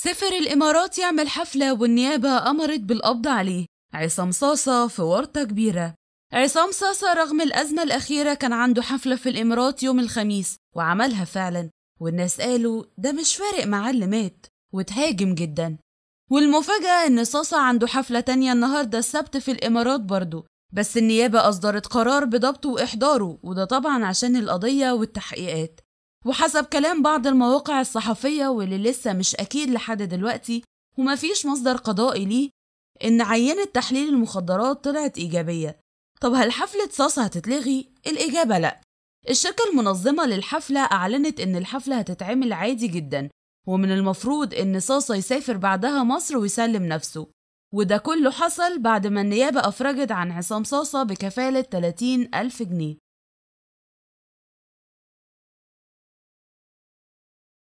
سفر الإمارات يعمل حفلة والنيابة أمرت بالقبض عليه عصام صاصة في ورطة كبيرة عصام صاصة رغم الأزمة الأخيرة كان عنده حفلة في الإمارات يوم الخميس وعملها فعلا والناس قالوا ده مش فارق مع اللي مات وتهاجم جدا والمفاجأة إن صاصة عنده حفلة تانية النهاردة السبت في الإمارات برضه بس النيابة أصدرت قرار بضبطه وإحضاره وده طبعا عشان القضية والتحقيقات وحسب كلام بعض المواقع الصحفية واللي لسه مش أكيد لحد دلوقتي وما فيش مصدر قضائي ليه إن عينة تحليل المخدرات طلعت إيجابية طب هل حفلة صاصة هتتلغي؟ الإجابة لأ الشركة المنظمة للحفلة أعلنت إن الحفلة هتتعمل عادي جدا ومن المفروض إن صاصة يسافر بعدها مصر ويسلم نفسه وده كله حصل بعد ما النيابة أفرجت عن عصام صاصة بكفالة 30 ألف جنيه